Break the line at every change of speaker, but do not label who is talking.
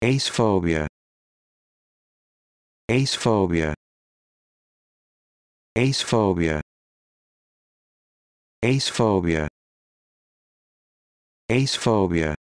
Ace phobia. Ace phobia. Ace phobia. Ace phobia. Ace phobia.